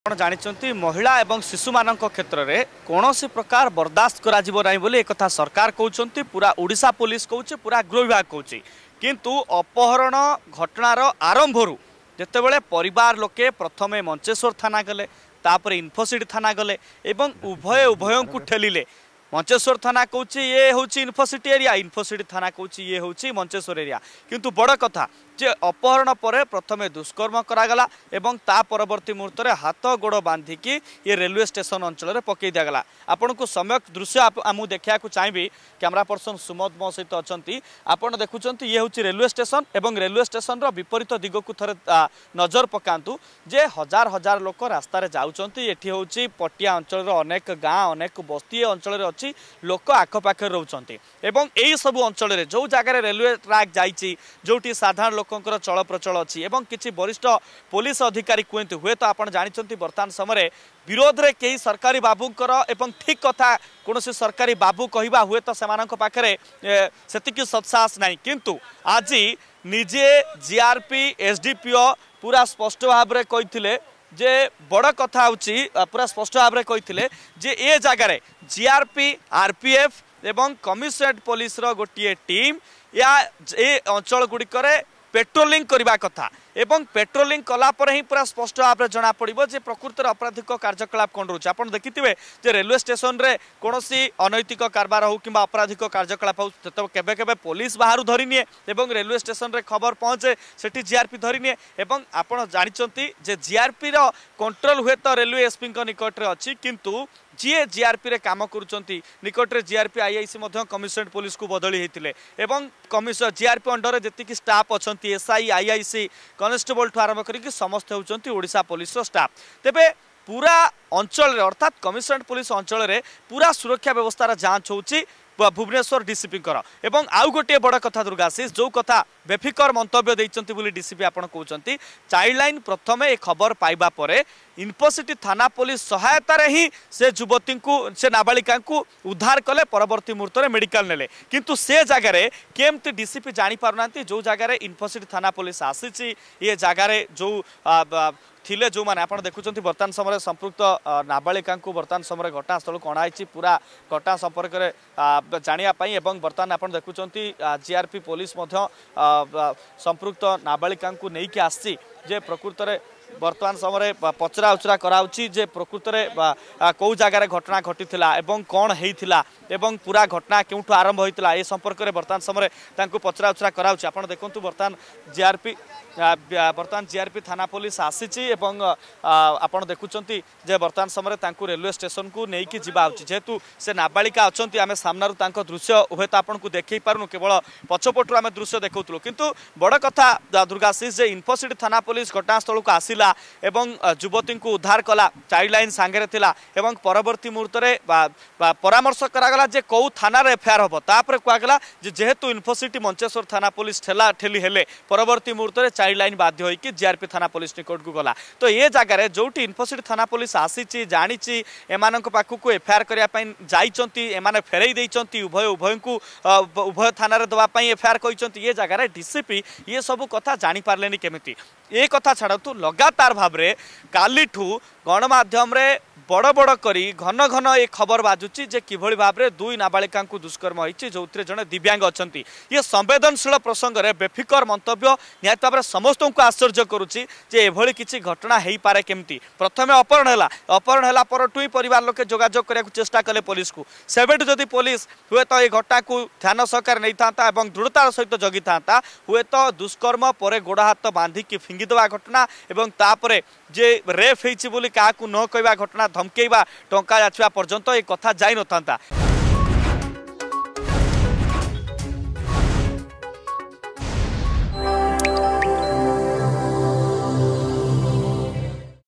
ଆପଣ ଜାଣିଛନ୍ତି ମହିଳା ଏବଂ ଶିଶୁମାନଙ୍କ କ୍ଷେତ୍ରରେ କୌଣସି ପ୍ରକାର ବରଦାସ୍ତ କରାଯିବ ନାହିଁ ବୋଲି ଏକଥା ସରକାର କହୁଛନ୍ତି ପୁରା ଓଡ଼ିଶା ପୋଲିସ କହୁଛି ପୁରା ଗୃହ ବିଭାଗ କହୁଛି କିନ୍ତୁ ଅପହରଣ ଘଟଣାର ଆରମ୍ଭରୁ ଯେତେବେଳେ ପରିବାର ଲୋକେ ପ୍ରଥମେ ମଞ୍ଚେଶ୍ୱର ଥାନା ଗଲେ ତାପରେ ଇନ୍ଫୋସିଡ୍ ଥାନା ଗଲେ ଏବଂ ଉଭୟ ଉଭୟଙ୍କୁ ଠେଲିଲେ ମଞ୍ଚେଶ୍ୱର ଥାନା କହୁଛି ଇଏ ହେଉଛି ଇନ୍ଫୋସିଟି ଏରିଆ ଇନ୍ଫୋସିଟି ଥାନା କହୁଛି ଇଏ ହେଉଛି ମଞ୍ଚେଶ୍ୱର ଏରିଆ କିନ୍ତୁ ବଡ଼ କଥା ଯେ ଅପହରଣ ପରେ ପ୍ରଥମେ ଦୁଷ୍କର୍ମ କରାଗଲା ଏବଂ ତା ପରବର୍ତ୍ତୀ ମୁହୂର୍ତ୍ତରେ ହାତ ଗୋଡ଼ ବାନ୍ଧିକି ଇଏ ରେଲୱେ ଷ୍ଟେସନ ଅଞ୍ଚଳରେ ପକାଇ ଦିଆଗଲା ଆପଣଙ୍କୁ ସମ୍ୟକ ଦୃଶ୍ୟ ମୁଁ ଦେଖିବାକୁ ଚାହିଁବି କ୍ୟାମେରା ପର୍ସନ ସୁମଦ ମୋ ସହିତ ଅଛନ୍ତି ଆପଣ ଦେଖୁଛନ୍ତି ଇଏ ହେଉଛି ରେଲୱେ ଷ୍ଟେସନ ଏବଂ ରେଲୱେ ଷ୍ଟେସନର ବିପରୀତ ଦିଗକୁ ଥରେ ନଜର ପକାନ୍ତୁ ଯେ ହଜାର ହଜାର ଲୋକ ରାସ୍ତାରେ ଯାଉଛନ୍ତି ଏଠି ହେଉଛି ପଟିଆ ଅଞ୍ଚଳର ଅନେକ ଗାଁ ଅନେକ ବସ୍ତି ଏ ଅଞ୍ଚଳରେ ଅଛି ଲୋକ ଆଖପାଖରେ ରହୁଛନ୍ତି ଏବଂ ଏହିସବୁ ଅଞ୍ଚଳରେ ଯେଉଁ ଜାଗାରେ ରେଲୱେ ଟ୍ରାକ୍ ଯାଇଛି ଯେଉଁଠି ସାଧାରଣ ଲୋକ ଲୋକଙ୍କର ଚଳପ୍ରଚଳ ଅଛି ଏବଂ କିଛି ବରିଷ୍ଠ ପୋଲିସ ଅଧିକାରୀ କୁହନ୍ତି ହୁଏତ ଆପଣ ଜାଣିଛନ୍ତି ବର୍ତ୍ତମାନ ସମୟରେ ବିରୋଧରେ କେହି ସରକାରୀ ବାବୁଙ୍କର ଏବଂ ଠିକ୍ କଥା କୌଣସି ସରକାରୀ ବାବୁ କହିବା ହୁଏତ ସେମାନଙ୍କ ପାଖରେ ସେତିକି ସତ୍ସାହସ ନାହିଁ କିନ୍ତୁ ଆଜି ନିଜେ G R P S D P O ପୁରା ସ୍ପଷ୍ଟ ଭାବରେ କହିଥିଲେ ଯେ ବଡ଼ କଥା ହେଉଛି ପୁରା ସ୍ପଷ୍ଟ ଭାବରେ କହିଥିଲେ ଯେ ଏ ଜାଗାରେ G R P R P F ଏବଂ କମିଶନରେଟ୍ ପୋଲିସର ଗୋଟିଏ ଟିମ୍ ଏହା ଏ ଅଞ୍ଚଳ ଗୁଡ଼ିକରେ পেট্রোলিং করা কথা এবং পেট্রোলিং কলাপরে হি পুরা স্পষ্ট ভাবে জনাপড়ব যে প্রকৃতর অপরাধিক কার্যকলাপ কম রয়েছে আপনার দেখিবে যে রেলওয়ে স্টেসনরে কৌশি অনৈতিক কারবার হোক কিংবা অপরাধিক কার্যকলাপ হোক কেবে কেবে পুলিশ বাহার ধরি নিয়ে এবং রেলওয়ে স্টেসনরে খবর পৌঁছে সেটি জিআরপি ধরি নিয়ে এবং আপনার জাঁচান যে জিআরপির কন্ট্রোল হুয়েত রেলওয়ে এসপিঙ্ নিকটরে অ কিন্তু ଯିଏ ଜିଆର୍ପିରେ କାମ କରୁଛନ୍ତି ନିକଟରେ ଜିଆର୍ପି ଆଇଆଇସି ମଧ୍ୟ କମିଶନରେଟ୍ ପୋଲିସକୁ ବଦଳି ହୋଇଥିଲେ ଏବଂ କମିଶନ ଜିଆର୍ପି ଅଣ୍ଡରରେ ଯେତିକି ଷ୍ଟାଫ୍ ଅଛନ୍ତି ଏସ୍ଆଇ ଆଇଆଇସି କନେଷ୍ଟେବଲ୍ଠୁ ଆରମ୍ଭ କରିକି ସମସ୍ତେ ହେଉଛନ୍ତି ଓଡ଼ିଶା ପୋଲିସର ଷ୍ଟାଫ୍ ତେବେ ପୁରା ଅଞ୍ଚଳରେ ଅର୍ଥାତ୍ କମିଶନରେଟ୍ ପୋଲିସ ଅଞ୍ଚଳରେ ପୁରା ସୁରକ୍ଷା ବ୍ୟବସ୍ଥାର ଯାଞ୍ଚ ହେଉଛି ভুবনেশ্বর ডিসিপিঙ্কর এবং আউ গোটিয়ে বড় কথা দুর্গাশিষ যে কথা বেফিকর মন্তব্য দিয়েছেন বলে ডিসিপি আপনার কৌন চাইল্ডলাইন প্রথমে এ খবর পাইবা পরে ইনফোসিটি থানা পুলিশ সহায়তার হি সে যুবতী সে নাবালিকা উদ্ধার কলে পরবর্তী মুহূর্তে মেডিকাল নেলে কিন্তু সে জায়গায় কেমতি ডিসিপি জাঁপার না যে জায়গায় ইনফোসিটি থানা পুলিশ আসিছি ইয়ে জায়গায় যে ଥିଲେ ଯେଉଁମାନେ ଆପଣ ଦେଖୁଛନ୍ତି ବର୍ତ୍ତମାନ ସମୟରେ ସମ୍ପୃକ୍ତ ନାବାଳିକାଙ୍କୁ ବର୍ତ୍ତମାନ ସମୟରେ ଘଟଣାସ୍ଥଳକୁ ଅଣାହେଇଛି ପୁରା ଘଟଣା ସମ୍ପର୍କରେ ଜାଣିବା ପାଇଁ ଏବଂ ବର୍ତ୍ତମାନ ଆପଣ ଦେଖୁଛନ୍ତି ଜିଆର୍ପି ପୋଲିସ ମଧ୍ୟ ସମ୍ପୃକ୍ତ ନାବାଳିକାଙ୍କୁ ନେଇକି ଆସିଛି ଯେ ପ୍ରକୃତରେ ବର୍ତ୍ତମାନ ସମୟରେ ପଚରା ଉଚରା କରାହେଉଛି ଯେ ପ୍ରକୃତରେ କେଉଁ ଜାଗାରେ ଘଟଣା ଘଟିଥିଲା ଏବଂ କ'ଣ ହେଇଥିଲା ଏବଂ ପୁରା ଘଟଣା କେଉଁଠୁ ଆରମ୍ଭ ହୋଇଥିଲା ଏ ସମ୍ପର୍କରେ ବର୍ତ୍ତମାନ ସମୟରେ ତାଙ୍କୁ ପଚରା ଉଚରା କରାହେଉଛି ଆପଣ ଦେଖନ୍ତୁ ବର୍ତ୍ତମାନ ଜିଆର୍ପି ବର୍ତ୍ତମାନ ଜିଆର୍ପି ଥାନା ପୋଲିସ ଆସିଛି ଏବଂ ଆପଣ ଦେଖୁଛନ୍ତି ଯେ ବର୍ତ୍ତମାନ ସମୟରେ ତାଙ୍କୁ ରେଲୱେ ଷ୍ଟେସନକୁ ନେଇକି ଯିବା ହେଉଛି ଯେହେତୁ ସେ ନାବାଳିକା ଅଛନ୍ତି ଆମେ ସାମ୍ନାରୁ ତାଙ୍କ ଦୃଶ୍ୟ ହୁଏତ ଆପଣଙ୍କୁ ଦେଖେଇ ପାରୁନୁ କେବଳ ପଛପଟରୁ ଆମେ ଦୃଶ୍ୟ ଦେଖାଉଥିଲୁ କିନ୍ତୁ ବଡ଼ କଥା ଦୁର୍ଗାଶିଷ ଯେ ଇନ୍ଫୋସିଟି ଥାନା ପୋଲିସ ଘଟଣାସ୍ଥଳକୁ ଆସିଲେ ଥିଲା ଏବଂ ଯୁବତୀଙ୍କୁ ଉଦ୍ଧାର କଲା ଚାଇଲ୍ଡ ଲାଇନ୍ ସାଙ୍ଗରେ ଥିଲା ଏବଂ ପରବର୍ତ୍ତୀ ମୁହୂର୍ତ୍ତରେ ପରାମର୍ଶ କରାଗଲା ଯେ କେଉଁ ଥାନାରେ ଏଫଆଇଆର୍ ହେବ ତାପରେ କୁହାଗଲା ଯେ ଯେହେତୁ ଇନ୍ଫୋସିଟି ମଞ୍ଚେଶ୍ୱର ଥାନା ପୋଲିସ ଠେଲା ଠେଲି ହେଲେ ପରବର୍ତ୍ତୀ ମୁହୂର୍ତ୍ତରେ ଚାଇଲ୍ଡ ଲାଇନ୍ ବାଧ୍ୟ ହୋଇକି ଜିଆର୍ପି ଥାନା ପୋଲିସ ନିକଟକୁ ଗଲା ତ ଏ ଜାଗାରେ ଯେଉଁଠି ଇନ୍ଫୋସିଟି ଥାନା ପୋଲିସ ଆସିଛି ଜାଣିଛି ଏମାନଙ୍କ ପାଖକୁ ଏଫଆଇଆର୍ କରିବା ପାଇଁ ଯାଇଛନ୍ତି ଏମାନେ ଫେରେଇ ଦେଇଛନ୍ତି ଉଭୟ ଉଭୟଙ୍କୁ ଉଭୟ ଥାନାରେ ଦେବା ପାଇଁ ଏଫଆଇଆର୍ କହିଛନ୍ତି ଏ ଜାଗାରେ ଡିସିପି ଇଏ ସବୁ କଥା ଜାଣିପାରିଲେନି କେମିତି ଏ କଥା ଛାଡ଼ନ୍ତୁ ଲଗାତର ଲଗାତାର ଭାବରେ କାଲିଠୁ ଗଣମାଧ୍ୟମରେ ବଡ଼ ବଡ଼ କରି ଘନ ଘନ ଏ ଖବର ବାଜୁଛି ଯେ କିଭଳି ଭାବରେ ଦୁଇ ନାବାଳିକାଙ୍କୁ ଦୁଷ୍କର୍ମ ହୋଇଛି ଯେଉଁଥିରେ ଜଣେ ଦିବ୍ୟାଙ୍ଗ ଅଛନ୍ତି ଇଏ ସମ୍ବେଦନଶୀଳ ପ୍ରସଙ୍ଗରେ ବେଫିକର ମନ୍ତବ୍ୟ ନିହାତି ଭାବରେ ସମସ୍ତଙ୍କୁ ଆଶ୍ଚର୍ଯ୍ୟ କରୁଛି ଯେ ଏଭଳି କିଛି ଘଟଣା ହେଇପାରେ କେମିତି ପ୍ରଥମେ ଅପହରଣ ହେଲା ଅପହରଣ ହେଲା ପରଠୁ ହିଁ ପରିବାର ଲୋକେ ଯୋଗାଯୋଗ କରିବାକୁ ଚେଷ୍ଟା କଲେ ପୋଲିସକୁ ସେବେଠୁ ଯଦି ପୋଲିସ ହୁଏତ ଏ ଘଟଣାକୁ ଧ୍ୟାନ ସହକାରେ ନେଇଥାନ୍ତା ଏବଂ ଦୃଢ଼ତାର ସହିତ ଜଗିଥାନ୍ତା ହୁଏତ ଦୁଷ୍କର୍ମ ପରେ ଗୋଡ଼ ହାତ ବାନ୍ଧିକି ଫିଙ୍ଗିଦେବା ଘଟଣା ଏବଂ ତାପରେ ଯେ ରେପ୍ ହେଇଛି ବୋଲି କାହାକୁ ନ କହିବା ଘଟଣା ଧମକେଇବା ଟଙ୍କା ଯାଚିବା ପର୍ଯ୍ୟନ୍ତ ଏ କଥା ଯାଇନଥାନ୍ତା